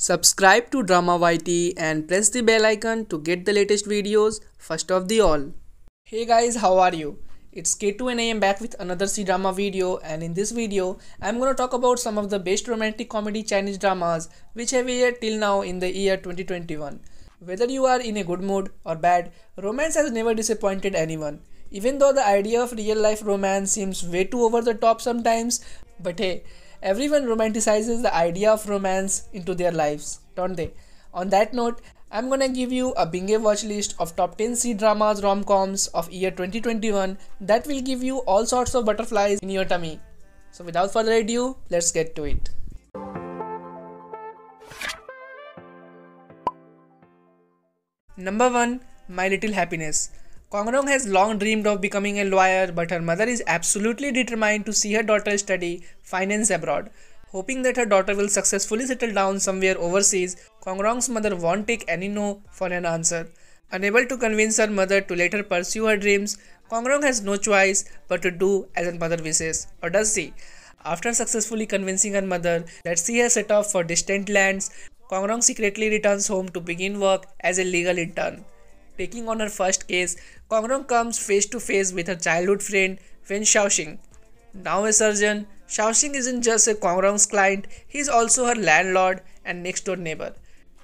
Subscribe to Drama YT and press the bell icon to get the latest videos first of the all. Hey guys, how are you? It's K2 and I am back with another C drama video and in this video I'm gonna talk about some of the best romantic comedy Chinese dramas which have aired till now in the year 2021. Whether you are in a good mood or bad, romance has never disappointed anyone. Even though the idea of real life romance seems way too over the top sometimes, but hey, Everyone romanticizes the idea of romance into their lives, don't they? On that note, I'm gonna give you a Binge watch list of top 10 C dramas rom coms of year 2021 that will give you all sorts of butterflies in your tummy. So, without further ado, let's get to it. Number 1 My Little Happiness. Kongrong has long dreamed of becoming a lawyer, but her mother is absolutely determined to see her daughter study finance abroad. Hoping that her daughter will successfully settle down somewhere overseas, Kongrong's mother won't take any no for an answer. Unable to convince her mother to let her pursue her dreams, Kongrong has no choice but to do as her mother wishes, or does she? After successfully convincing her mother that she has set off for distant lands, Kongrong secretly returns home to begin work as a legal intern. Taking on her first case, Kongrong comes face to face with her childhood friend Wen Xiaoxing. Now a surgeon, Xiaoxing isn't just a Kongrong's client, he's also her landlord and next door neighbor.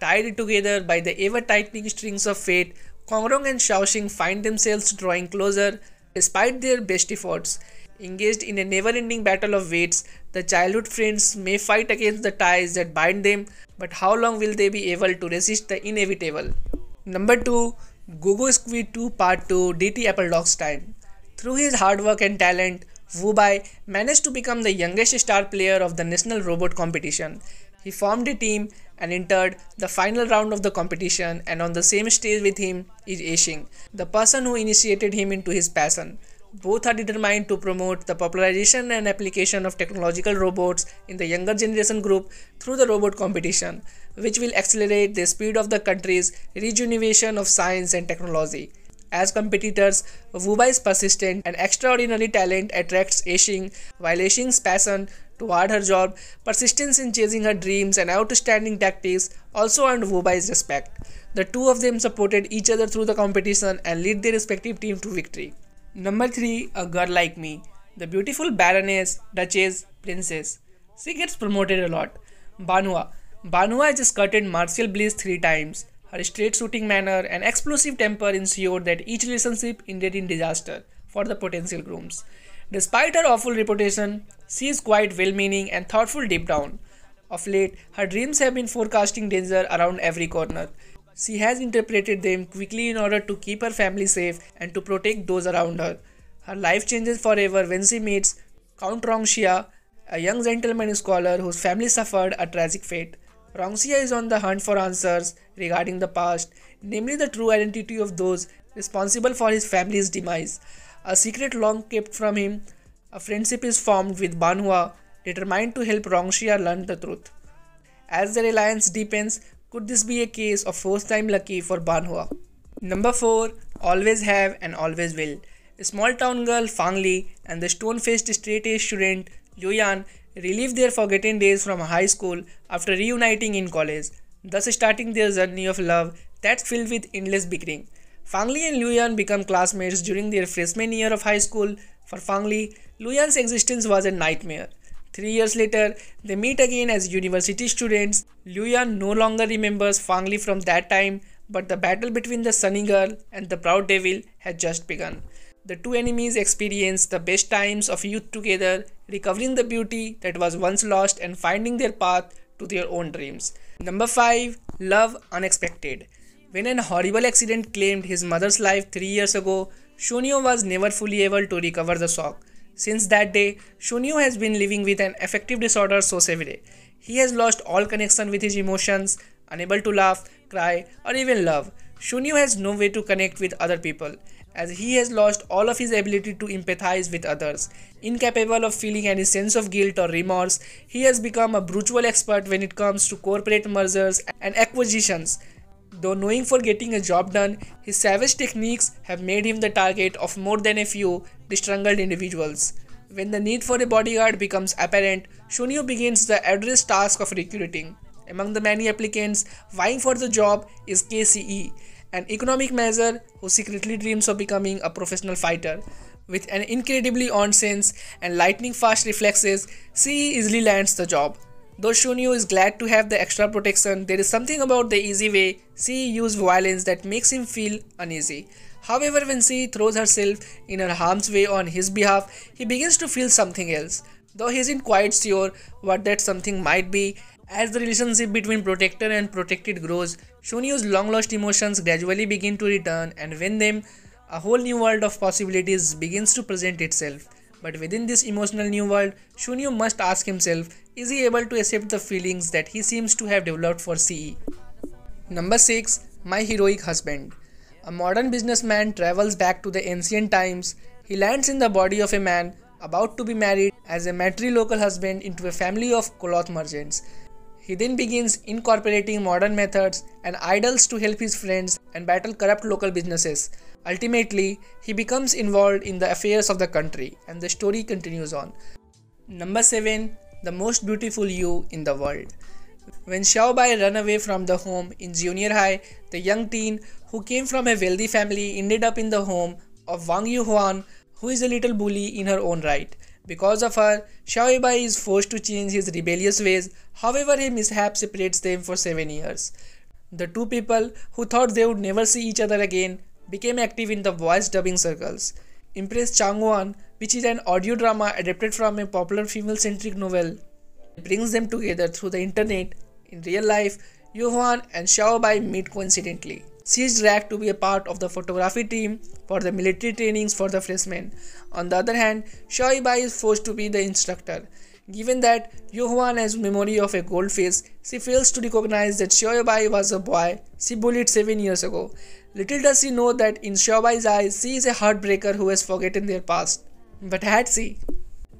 Tied together by the ever tightening strings of fate, Kongrong and Xiaoxing find themselves drawing closer despite their best efforts. Engaged in a never ending battle of wits, the childhood friends may fight against the ties that bind them, but how long will they be able to resist the inevitable? Number 2 Gogo Squid 2 Part 2 DT Appledock's time. Through his hard work and talent, Wu Bai managed to become the youngest star player of the national robot competition. He formed a team and entered the final round of the competition and on the same stage with him is Ashing, the person who initiated him into his passion. Both are determined to promote the popularization and application of technological robots in the younger generation group through the robot competition which will accelerate the speed of the country's rejuvenation of science and technology. As competitors, Wubai's persistent and extraordinary talent attracts Aisheng. while Aisheng's passion toward her job, persistence in chasing her dreams, and outstanding tactics also earned Wubai's respect. The two of them supported each other through the competition and led their respective team to victory. Number 3 A Girl Like Me The beautiful Baroness, Duchess, Princess. She gets promoted a lot. Banua, Banua has escorted Martial Bliss three times. Her straight shooting manner and explosive temper ensured that each relationship ended in disaster for the potential grooms. Despite her awful reputation, she is quite well meaning and thoughtful deep down. Of late, her dreams have been forecasting danger around every corner. She has interpreted them quickly in order to keep her family safe and to protect those around her. Her life changes forever when she meets Count Rongxia, a young gentleman scholar whose family suffered a tragic fate. Rongxia is on the hunt for answers regarding the past, namely the true identity of those responsible for his family's demise. A secret long kept from him, a friendship is formed with Banhua, determined to help Rongsia learn the truth. As their alliance deepens, could this be a case of first time lucky for Banhua? Number 4 Always Have and Always Will. A small town girl Fang Li and the stone faced straight A student Liu Yan relive their forgotten days from high school after reuniting in college, thus starting their journey of love that's filled with endless bickering. Fang Li and Luyan become classmates during their freshman year of high school. For Fang Li, Luyan's existence was a nightmare. Three years later, they meet again as university students. Luyan no longer remembers Fang Li from that time, but the battle between the sunny girl and the proud devil had just begun. The two enemies experience the best times of youth together recovering the beauty that was once lost and finding their path to their own dreams. Number 5. Love Unexpected When an horrible accident claimed his mother's life three years ago, Shunio was never fully able to recover the shock. Since that day, Shunio has been living with an affective disorder so severe. He has lost all connection with his emotions, unable to laugh, cry, or even love. Shunio has no way to connect with other people, as he has lost all of his ability to empathize with others. Incapable of feeling any sense of guilt or remorse, he has become a brutal expert when it comes to corporate mergers and acquisitions. Though knowing for getting a job done, his savage techniques have made him the target of more than a few disgruntled individuals. When the need for a bodyguard becomes apparent, Shunyu begins the arduous task of recruiting. Among the many applicants vying for the job is KCE, an economic measure who secretly dreams of becoming a professional fighter. With an incredibly on sense and lightning fast reflexes, she easily lands the job. Though Shunyu is glad to have the extra protection, there is something about the easy way she uses violence that makes him feel uneasy. However, when she throws herself in her harm's way on his behalf, he begins to feel something else. Though he isn't quite sure what that something might be, as the relationship between protector and protected grows, Shunyu's long lost emotions gradually begin to return, and when them, a whole new world of possibilities begins to present itself. But within this emotional new world, Shunyu must ask himself is he able to accept the feelings that he seems to have developed for CE? Number 6 My Heroic Husband. A modern businessman travels back to the ancient times. He lands in the body of a man about to be married as a matrilocal husband into a family of cloth merchants. He then begins incorporating modern methods and idols to help his friends and battle corrupt local businesses. Ultimately, he becomes involved in the affairs of the country and the story continues on. Number 7 The Most Beautiful You in the World. When Bai ran away from the home in junior high, the young teen who came from a wealthy family ended up in the home of Wang Yuhuan, who is a little bully in her own right. Because of her, Bai is forced to change his rebellious ways, however, he mishap separates them for seven years. The two people who thought they would never see each other again became active in the voice dubbing circles. Chang Wan, which is an audio drama adapted from a popular female centric novel, brings them together through the internet. In real life, Yuhuan and Xiaobai meet coincidentally. She dragged to be a part of the photography team for the military trainings for the freshmen. On the other hand, Shoibai is forced to be the instructor. Given that Yohuan has memory of a goldfish, she fails to recognize that Shoibai was a boy she bullied 7 years ago. Little does she know that in Shoibai's eyes, she is a heartbreaker who has forgotten their past. But had she?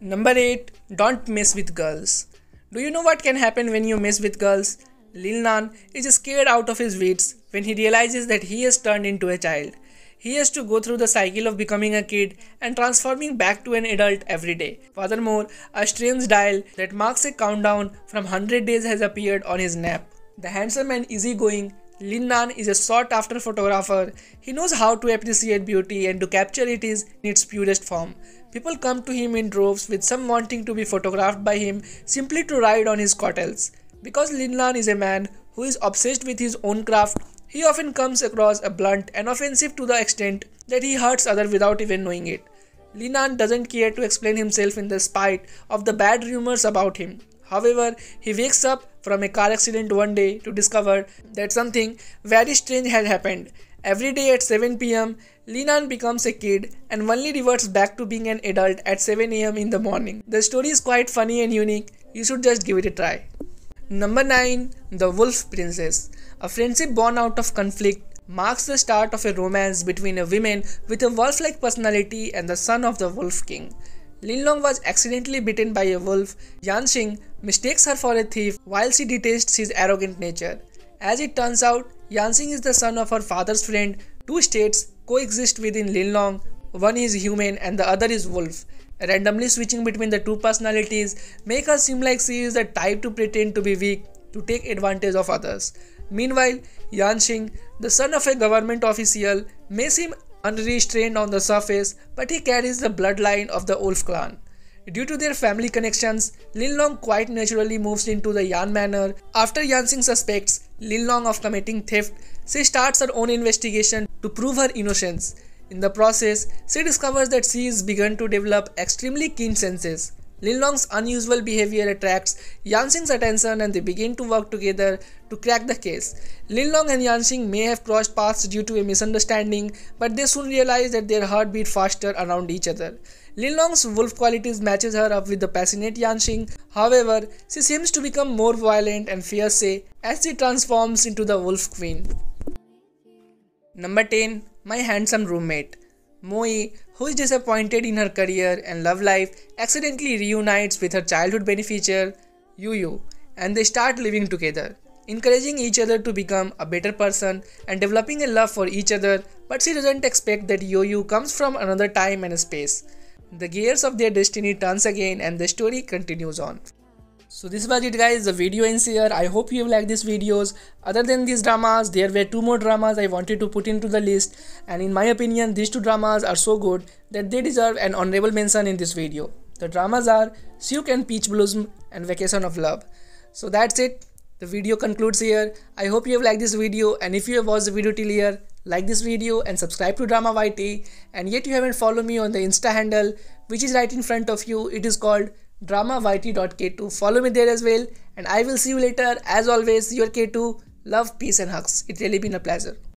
Number 8. Don't mess with girls. Do you know what can happen when you mess with girls? Lil Nan is scared out of his wits when he realizes that he has turned into a child. He has to go through the cycle of becoming a kid and transforming back to an adult every day. Furthermore, a strange dial that marks a countdown from 100 days has appeared on his nap. The handsome and easygoing Lin Nan is a sought after photographer. He knows how to appreciate beauty and to capture it in its purest form. People come to him in droves, with some wanting to be photographed by him simply to ride on his coattails. Because Linlan is a man who is obsessed with his own craft, he often comes across a blunt and offensive to the extent that he hurts others without even knowing it. Linan doesn't care to explain himself in the spite of the bad rumors about him. However, he wakes up from a car accident one day to discover that something very strange had happened. Every day at 7 pm, Linan becomes a kid and only reverts back to being an adult at 7 am in the morning. The story is quite funny and unique. You should just give it a try. Number 9 The Wolf Princess. A friendship born out of conflict marks the start of a romance between a woman with a wolf like personality and the son of the Wolf King. Linlong was accidentally bitten by a wolf. Yan Xing mistakes her for a thief while she detests his arrogant nature. As it turns out, Yan Xing is the son of her father's friend. Two states coexist within Linlong one is human and the other is wolf. Randomly switching between the two personalities make her seem like she is the type to pretend to be weak to take advantage of others. Meanwhile, Yan Xing, the son of a government official, may seem unrestrained on the surface, but he carries the bloodline of the Wolf clan. Due to their family connections, Lin Long quite naturally moves into the Yan Manor. After Yan Xing suspects Lin Long of committing theft, she starts her own investigation to prove her innocence. In the process, she discovers that she has begun to develop extremely keen senses. Lin Long's unusual behavior attracts Yan Xing's attention and they begin to work together to crack the case. Lin Long and Yan Xing may have crossed paths due to a misunderstanding, but they soon realize that their heart beat faster around each other. Lin Long's wolf qualities matches her up with the passionate Yan Xing. However, she seems to become more violent and fierce eh, as she transforms into the wolf queen. Number 10 my handsome roommate. Moi, who is disappointed in her career and love life, accidentally reunites with her childhood beneficiary, Yu, and they start living together, encouraging each other to become a better person and developing a love for each other, but she doesn't expect that Yu Yu comes from another time and space. The gears of their destiny turns again and the story continues on. So this was it guys, the video ends here. I hope you have liked these videos. Other than these dramas, there were two more dramas I wanted to put into the list and in my opinion, these two dramas are so good that they deserve an honorable mention in this video. The dramas are Siuk and Peach Blossom and Vacation of Love. So that's it. The video concludes here. I hope you have liked this video and if you have watched the video till here, like this video and subscribe to Drama YT and yet you haven't followed me on the Insta handle which is right in front of you. It is called dramaytk 2 Follow me there as well. And I will see you later. As always, your K2. Love, peace, and hugs. It's really been a pleasure.